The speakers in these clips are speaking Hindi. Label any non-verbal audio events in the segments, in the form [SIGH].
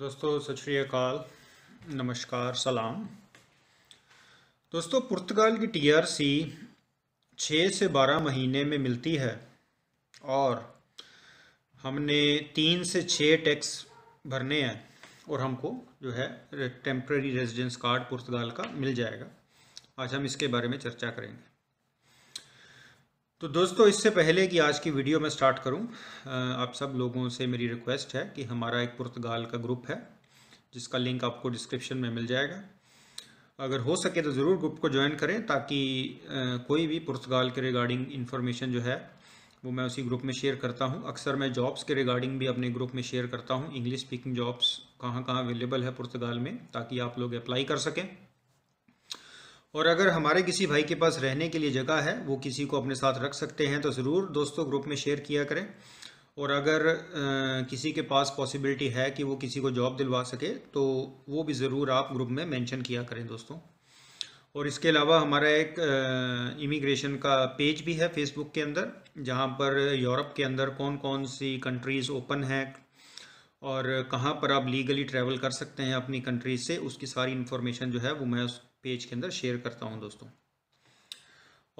दोस्तों सत श्रीकाल नमस्कार सलाम दोस्तों पुर्तगाल की टीआरसी 6 से 12 महीने में मिलती है और हमने तीन से छः टैक्स भरने हैं और हमको जो है टेम्प्रेरी रेजिडेंस कार्ड पुर्तगाल का मिल जाएगा आज हम इसके बारे में चर्चा करेंगे तो दोस्तों इससे पहले कि आज की वीडियो में स्टार्ट करूं आप सब लोगों से मेरी रिक्वेस्ट है कि हमारा एक पुर्तगाल का ग्रुप है जिसका लिंक आपको डिस्क्रिप्शन में मिल जाएगा अगर हो सके तो ज़रूर ग्रुप को ज्वाइन करें ताकि कोई भी पुर्तगाल के रिगार्डिंग इन्फॉर्मेशन जो है वो मैं उसी ग्रुप में शेयर करता हूँ अक्सर मैं जॉब्स के रिगार्डिंग भी अपने ग्रुप में शेयर करता हूँ इंग्लिश स्पीकिंग जॉब्स कहाँ कहाँ अवेलेबल है पुर्तगाल में ताकि आप लोग अप्लाई कर सकें और अगर हमारे किसी भाई के पास रहने के लिए जगह है वो किसी को अपने साथ रख सकते हैं तो ज़रूर दोस्तों ग्रुप में शेयर किया करें और अगर आ, किसी के पास पॉसिबिलिटी है कि वो किसी को जॉब दिलवा सके तो वो भी ज़रूर आप ग्रुप में मेंशन किया करें दोस्तों और इसके अलावा हमारा एक इमिग्रेशन का पेज भी है फेसबुक के अंदर जहाँ पर यूरोप के अंदर कौन कौन सी कंट्रीज़ ओपन हैं और कहाँ पर आप लीगली ट्रैवल कर सकते हैं अपनी कंट्रीज से उसकी सारी इन्फॉर्मेशन जो है वो मैं उस पेज के अंदर शेयर करता हूँ दोस्तों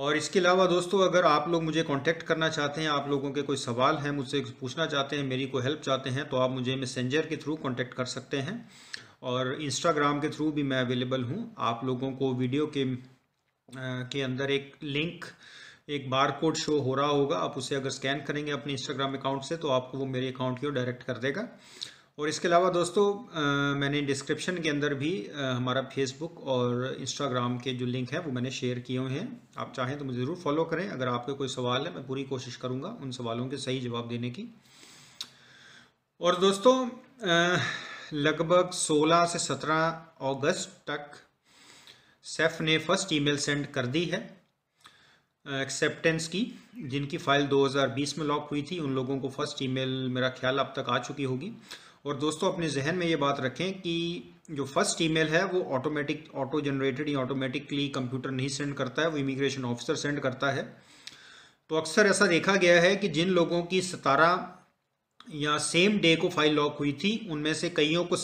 और इसके अलावा दोस्तों अगर आप लोग मुझे कांटेक्ट करना चाहते हैं आप लोगों के कोई सवाल हैं मुझसे पूछना चाहते हैं मेरी कोई हेल्प चाहते हैं तो आप मुझे मैसेंजर के थ्रू कांटेक्ट कर सकते हैं और इंस्टाग्राम के थ्रू भी मैं अवेलेबल हूँ आप लोगों को वीडियो के के अंदर एक लिंक एक बार कोड शो हो रहा होगा आप उसे अगर स्कैन करेंगे अपने इंस्टाग्राम अकाउंट से तो आपको वो मेरे अकाउंट की ओर डायरेक्ट कर देगा और इसके अलावा दोस्तों आ, मैंने डिस्क्रिप्शन के अंदर भी आ, हमारा फेसबुक और इंस्टाग्राम के जो लिंक है वो मैंने शेयर किए हुए हैं आप चाहें तो मुझे ज़रूर फॉलो करें अगर आपके कोई सवाल है मैं पूरी कोशिश करूँगा उन सवालों के सही जवाब देने की और दोस्तों लगभग 16 से 17 अगस्त तक सेफ ने फर्स्ट ईमेल सेंड कर दी है एक्सेप्टेंस की जिनकी फ़ाइल 2020 में लॉक हुई थी उन लोगों को फर्स्ट ईमेल मेरा ख्याल अब तक आ चुकी होगी और दोस्तों अपने जहन में ये बात रखें कि जो फर्स्ट ईमेल है वो ऑटोमेटिक ऑटो जनरेटेड या ऑटोमेटिकली कंप्यूटर नहीं सेंड करता है वो इमिग्रेशन ऑफिसर सेंड करता है तो अक्सर ऐसा देखा गया है कि जिन लोगों की सतारा या सेम डे को फाइल लॉक हुई थी उनमें से कईयों को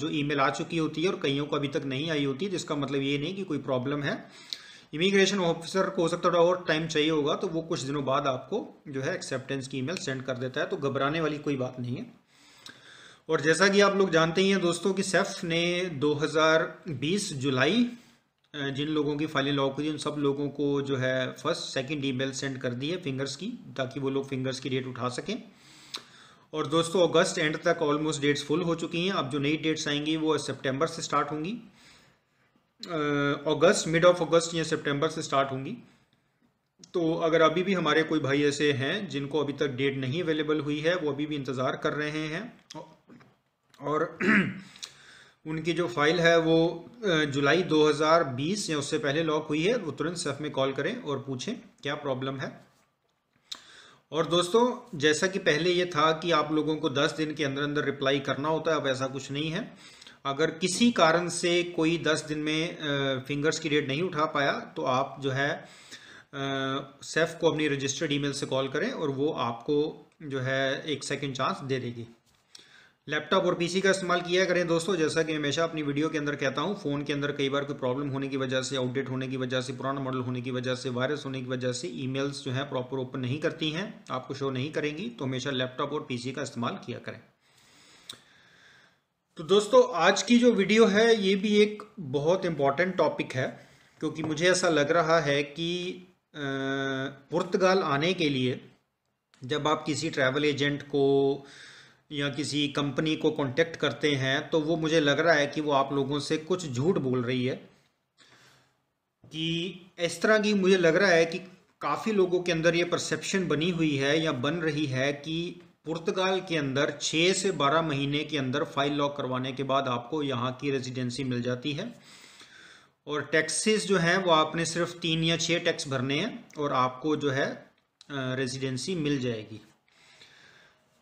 जो ईमेल आ चुकी होती है और कईयों को अभी तक नहीं आई होती जिसका मतलब ये नहीं कि कोई प्रॉब्लम है इमिग्रेशन ऑफिसर को हो सकता है और टाइम चाहिए होगा तो वो कुछ दिनों बाद आपको जो है एक्सेप्टेंस की ईमेल सेंड कर देता है तो घबराने वाली कोई बात नहीं है और जैसा कि आप लोग जानते ही हैं दोस्तों कि सेफ ने 2020 जुलाई जिन लोगों की फाइलें लॉक हुई उन सब लोगों को जो है फर्स्ट सेकंड ईमेल सेंड कर दी है फिंगर्स की ताकि वो लोग फिंगर्स की डेट उठा सकें और दोस्तों अगस्त एंड तक ऑलमोस्ट डेट्स फुल हो चुकी हैं अब जो नई डेट्स आएंगी वो सेप्टेम्बर से स्टार्ट होंगी अगस्त मिड ऑफ अगस्त या सेप्टेम्बर से स्टार्ट होंगी तो अगर अभी भी हमारे कोई भाई ऐसे हैं जिनको अभी तक डेट नहीं अवेलेबल हुई है वो अभी भी इंतज़ार कर रहे हैं और [CLEARS THROAT] उनकी जो फाइल है वो जुलाई 2020 या उससे पहले लॉक हुई है वो तुरंत सेफ में कॉल करें और पूछें क्या प्रॉब्लम है और दोस्तों जैसा कि पहले ये था कि आप लोगों को 10 दिन के अंदर अंदर रिप्लाई करना होता है अब ऐसा कुछ नहीं है अगर किसी कारण से कोई 10 दिन में फिंगर्स की डेट नहीं उठा पाया तो आप जो है सेफ को अपनी रजिस्टर्ड ईमेल से कॉल करें और वो आपको जो है एक सेकेंड चांस दे देगी लैपटॉप और पीसी का इस्तेमाल किया करें दोस्तों जैसा कि हमेशा अपनी वीडियो के अंदर कहता हूं फ़ोन के अंदर कई बार कोई प्रॉब्लम होने की वजह से आउटडेट होने की वजह से पुराना मॉडल होने की वजह से वायरस होने की वजह से ईमेल्स जो है प्रॉपर ओपन नहीं करती हैं आपको शो नहीं करेंगी तो हमेशा लैपटॉप और पी का इस्तेमाल किया करें तो दोस्तों आज की जो वीडियो है ये भी एक बहुत इम्पॉर्टेंट टॉपिक है क्योंकि मुझे ऐसा लग रहा है कि पुर्तगाल आने के लिए जब आप किसी ट्रैवल एजेंट को या किसी कंपनी को कांटेक्ट करते हैं तो वो मुझे लग रहा है कि वो आप लोगों से कुछ झूठ बोल रही है कि इस तरह की मुझे लग रहा है कि काफ़ी लोगों के अंदर ये परसेप्शन बनी हुई है या बन रही है कि पुर्तगाल के अंदर 6 से 12 महीने के अंदर फाइल लॉक करवाने के बाद आपको यहाँ की रेजिडेंसी मिल जाती है और टैक्सेस जो हैं वो आपने सिर्फ तीन या छः टैक्स भरने हैं और आपको जो है रेजिडेंसी मिल जाएगी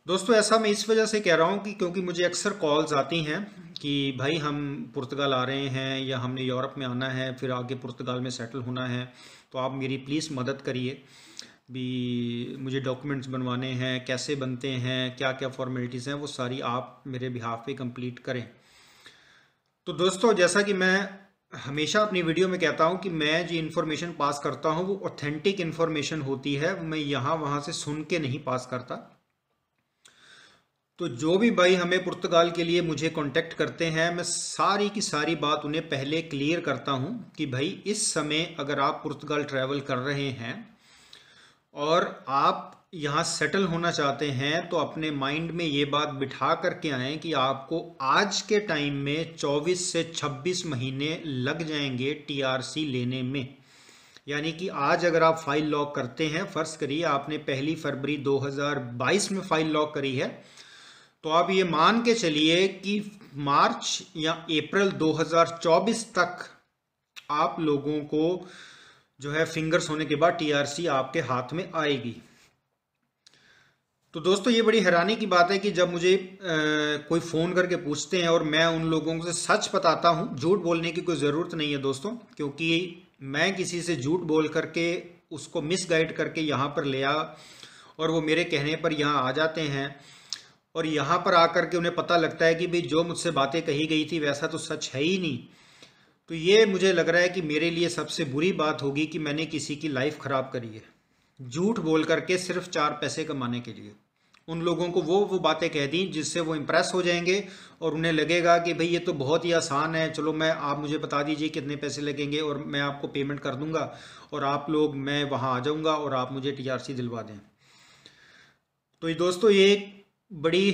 दोस्तों ऐसा मैं इस वजह से कह रहा हूँ कि क्योंकि मुझे अक्सर कॉल्स आती हैं कि भाई हम पुर्तगाल आ रहे हैं या हमने यूरोप में आना है फिर आगे पुर्तगाल में सेटल होना है तो आप मेरी प्लीज़ मदद करिए भी मुझे डॉक्यूमेंट्स बनवाने हैं कैसे बनते हैं क्या क्या फॉर्मेलिटीज़ हैं वो सारी आप मेरे बिहाफ पे कंप्लीट करें तो दोस्तों जैसा कि मैं हमेशा अपनी वीडियो में कहता हूँ कि मैं जो इन्फॉर्मेशन पास करता हूँ वो ऑथेंटिक इन्फॉर्मेशन होती है मैं यहाँ वहाँ से सुन के नहीं पास करता तो जो भी भाई हमें पुर्तगाल के लिए मुझे कांटेक्ट करते हैं मैं सारी की सारी बात उन्हें पहले क्लियर करता हूं कि भाई इस समय अगर आप पुर्तगाल ट्रैवल कर रहे हैं और आप यहाँ सेटल होना चाहते हैं तो अपने माइंड में ये बात बिठा करके आएँ कि आपको आज के टाइम में 24 से 26 महीने लग जाएंगे टीआरसी लेने में यानी कि आज अगर आप फाइल लॉक करते हैं फ़र्ज़ करिए आपने पहली फरवरी 2022 में फ़ाइल लॉक करी है तो आप ये मान के चलिए कि मार्च या अप्रैल 2024 तक आप लोगों को जो है फिंगर्स होने के बाद टीआरसी आपके हाथ में आएगी तो दोस्तों ये बड़ी हैरानी की बात है कि जब मुझे आ, कोई फ़ोन करके पूछते हैं और मैं उन लोगों से सच बताता हूँ झूठ बोलने की कोई ज़रूरत नहीं है दोस्तों क्योंकि मैं किसी से झूठ बोल करके उसको मिसगाइड करके यहाँ पर ले आ और वो मेरे कहने पर यहाँ आ जाते हैं और यहाँ पर आकर के उन्हें पता लगता है कि भाई जो मुझसे बातें कही गई थी वैसा तो सच है ही नहीं तो ये मुझे लग रहा है कि मेरे लिए सबसे बुरी बात होगी कि मैंने किसी की लाइफ ख़राब करी है झूठ बोल करके सिर्फ चार पैसे कमाने के लिए उन लोगों को वो वो बातें कह दी जिससे वो इम्प्रेस हो जाएंगे और उन्हें लगेगा कि भाई ये तो बहुत ही आसान है चलो मैं आप मुझे बता दीजिए कितने पैसे लगेंगे और मैं आपको पेमेंट कर दूंगा और आप लोग मैं वहाँ आ जाऊँगा और आप मुझे टीआरसी दिलवा दें तो ये दोस्तों ये बड़ी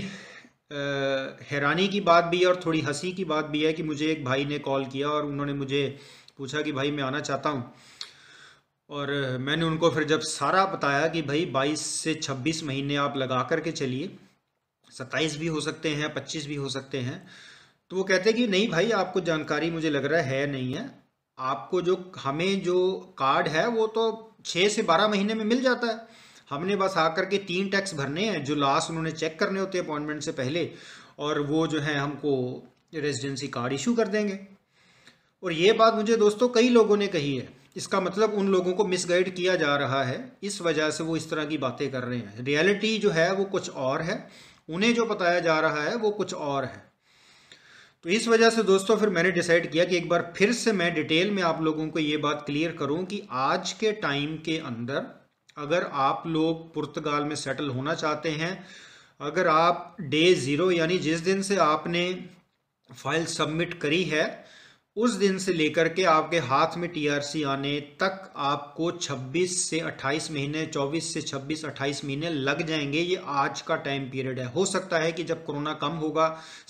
हैरानी की बात भी है और थोड़ी हंसी की बात भी है कि मुझे एक भाई ने कॉल किया और उन्होंने मुझे पूछा कि भाई मैं आना चाहता हूँ और मैंने उनको फिर जब सारा बताया कि भाई 22 से 26 महीने आप लगा कर के चलिए 27 भी हो सकते हैं 25 भी हो सकते हैं तो वो कहते कि नहीं भाई आपको जानकारी मुझे लग रहा है नहीं है आपको जो हमें जो कार्ड है वो तो छः से बारह महीने में मिल जाता है हमने बस आकर के तीन टैक्स भरने हैं जो लास्ट उन्होंने चेक करने होते हैं अपॉइंटमेंट से पहले और वो जो है हमको रेजिडेंसी कार्ड इशू कर देंगे और ये बात मुझे दोस्तों कई लोगों ने कही है इसका मतलब उन लोगों को मिसगाइड किया जा रहा है इस वजह से वो इस तरह की बातें कर रहे हैं रियलिटी जो है वो कुछ और है उन्हें जो बताया जा रहा है वो कुछ और है तो इस वजह से दोस्तों फिर मैंने डिसाइड किया कि एक बार फिर से मैं डिटेल में आप लोगों को ये बात क्लियर करूं कि आज के टाइम के अंदर अगर आप लोग पुर्तगाल में सेटल होना चाहते हैं अगर आप डे ज़ीरो यानी जिस दिन से आपने फाइल सबमिट करी है उस दिन से लेकर के आपके हाथ में टीआरसी आने तक आपको 26 से 28 महीने 24 से 26 28 महीने लग जाएंगे ये आज का टाइम पीरियड है हो सकता है कि जब कोरोना कम होगा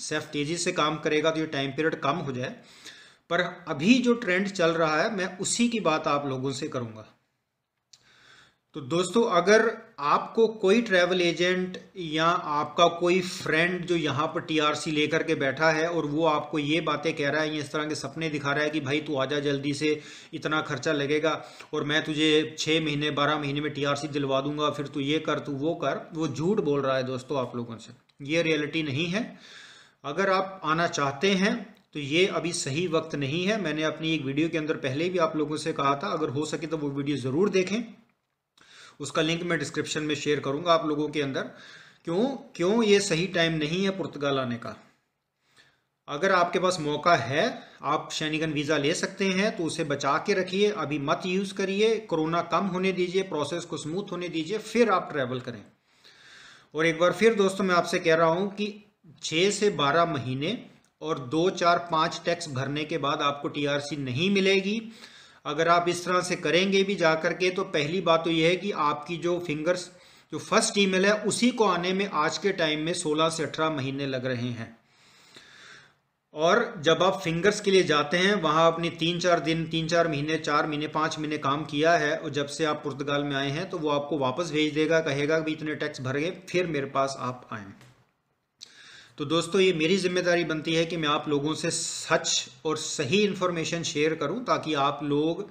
सेफ तेज़ी से काम करेगा तो ये टाइम पीरियड कम हो जाए पर अभी जो ट्रेंड चल रहा है मैं उसी की बात आप लोगों से करूँगा तो दोस्तों अगर आपको कोई ट्रैवल एजेंट या आपका कोई फ्रेंड जो यहाँ पर टीआरसी लेकर के बैठा है और वो आपको ये बातें कह रहा है या इस तरह के सपने दिखा रहा है कि भाई तू आजा जल्दी से इतना खर्चा लगेगा और मैं तुझे छः महीने बारह महीने में टीआरसी दिलवा दूंगा फिर तू ये कर तू वो कर वो झूठ बोल रहा है दोस्तों आप लोगों से ये रियलिटी नहीं है अगर आप आना चाहते हैं तो ये अभी सही वक्त नहीं है मैंने अपनी एक वीडियो के अंदर पहले भी आप लोगों से कहा था अगर हो सके तो वो वीडियो ज़रूर देखें उसका लिंक मैं डिस्क्रिप्शन में शेयर करूंगा आप लोगों के अंदर क्यों क्यों ये सही टाइम नहीं है पुर्तगाल आने का अगर आपके पास मौका है आप शैनिगन वीज़ा ले सकते हैं तो उसे बचा के रखिए अभी मत यूज़ करिए कोरोना कम होने दीजिए प्रोसेस को स्मूथ होने दीजिए फिर आप ट्रैवल करें और एक बार फिर दोस्तों मैं आपसे कह रहा हूँ कि छः से बारह महीने और दो चार पाँच टैक्स भरने के बाद आपको टीआरसी नहीं मिलेगी अगर आप इस तरह से करेंगे भी जा करके के तो पहली बात तो यह है कि आपकी जो फिंगर्स जो फर्स्ट ईमेल है उसी को आने में आज के टाइम में 16 से 18 महीने लग रहे हैं और जब आप फिंगर्स के लिए जाते हैं वहाँ आपने तीन चार दिन तीन चार महीने चार महीने पाँच महीने काम किया है और जब से आप पुर्तगाल में आए हैं तो वो आपको वापस भेज देगा कहेगा कि इतने टैक्स भर गए फिर मेरे पास आप आएँ तो दोस्तों ये मेरी जिम्मेदारी बनती है कि मैं आप लोगों से सच और सही इन्फॉर्मेशन शेयर करूं ताकि आप लोग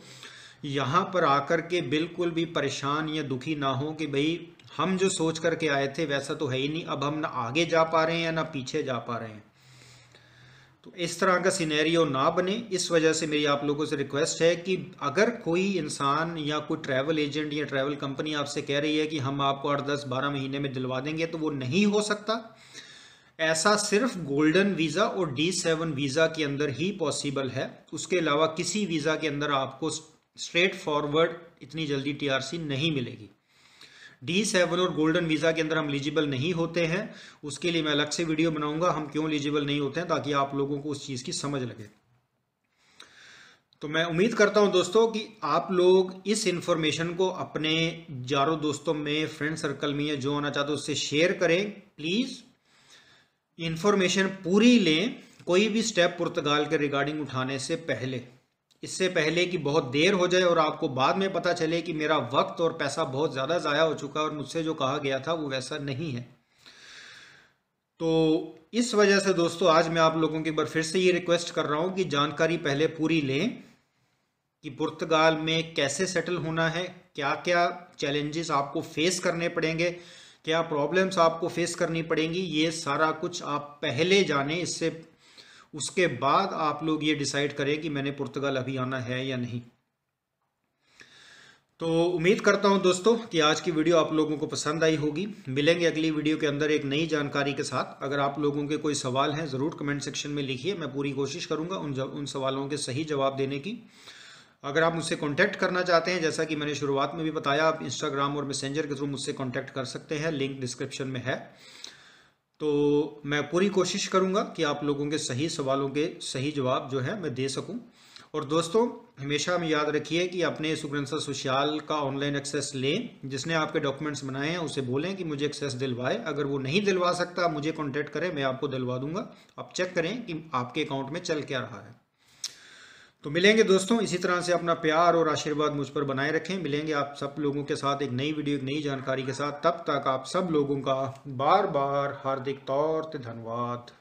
यहाँ पर आकर के बिल्कुल भी परेशान या दुखी ना हो कि भाई हम जो सोच करके आए थे वैसा तो है ही नहीं अब हम ना आगे जा पा रहे हैं या ना पीछे जा पा रहे हैं तो इस तरह का सिनेरियो ना बने इस वजह से मेरी आप लोगों से रिक्वेस्ट है कि अगर कोई इंसान या कोई ट्रैवल एजेंट या ट्रैवल कंपनी आपसे कह रही है कि हम आपको आठ दस बारह महीने में दिलवा देंगे तो वो नहीं हो सकता ऐसा सिर्फ गोल्डन वीज़ा और डी सेवन वीज़ा के अंदर ही पॉसिबल है उसके अलावा किसी वीज़ा के अंदर आपको स्ट्रेट फॉरवर्ड इतनी जल्दी टीआरसी नहीं मिलेगी डी सेवन और गोल्डन वीज़ा के अंदर हम एलिजिबल नहीं होते हैं उसके लिए मैं अलग से वीडियो बनाऊंगा हम क्यों एलिजिबल नहीं होते हैं ताकि आप लोगों को उस चीज़ की समझ लगे तो मैं उम्मीद करता हूं दोस्तों कि आप लोग इस इन्फॉर्मेशन को अपने यारों दोस्तों में फ्रेंड सर्कल में या जो होना चाहते हो उससे शेयर करें प्लीज़ इन्फॉर्मेशन पूरी लें कोई भी स्टेप पुर्तगाल के रिगार्डिंग उठाने से पहले इससे पहले कि बहुत देर हो जाए और आपको बाद में पता चले कि मेरा वक्त और पैसा बहुत ज़्यादा ज़ाया हो चुका है और मुझसे जो कहा गया था वो वैसा नहीं है तो इस वजह से दोस्तों आज मैं आप लोगों की बार फिर से ये रिक्वेस्ट कर रहा हूँ कि जानकारी पहले पूरी लें कि पुर्तगाल में कैसे सेटल होना है क्या क्या चैलेंजेस आपको फेस करने पड़ेंगे क्या प्रॉब्लम्स आपको फेस करनी पड़ेंगी ये सारा कुछ आप पहले जाने इससे उसके बाद आप लोग ये डिसाइड करें कि मैंने पुर्तगाल अभी आना है या नहीं तो उम्मीद करता हूं दोस्तों कि आज की वीडियो आप लोगों को पसंद आई होगी मिलेंगे अगली वीडियो के अंदर एक नई जानकारी के साथ अगर आप लोगों के कोई सवाल हैं ज़रूर कमेंट सेक्शन में लिखिए मैं पूरी कोशिश करूंगा उन उन सवालों के सही जवाब देने की अगर आप मुझसे कॉन्टैक्ट करना चाहते हैं जैसा कि मैंने शुरुआत में भी बताया आप इंस्टाग्राम और मैसेंजर के थ्रू मुझसे कॉन्टैक्ट कर सकते हैं लिंक डिस्क्रिप्शन में है तो मैं पूरी कोशिश करूँगा कि आप लोगों के सही सवालों के सही जवाब जो है मैं दे सकूँ और दोस्तों हमेशा हम याद रखिए कि अपने सुग्रंसा सुशाल का ऑनलाइन एक्सेस लें जिसने आपके डॉक्यूमेंट्स बनाए हैं उसे बोलें कि मुझे एक्सेस दिलवाए अगर वो नहीं दिलवा सकता मुझे कॉन्टैक्ट करें मैं आपको दिलवा दूंगा आप चेक करें कि आपके अकाउंट में चल क्या रहा है तो मिलेंगे दोस्तों इसी तरह से अपना प्यार और आशीर्वाद मुझ पर बनाए रखें मिलेंगे आप सब लोगों के साथ एक नई वीडियो एक नई जानकारी के साथ तब तक आप सब लोगों का बार बार हार्दिक तौर धन्यवाद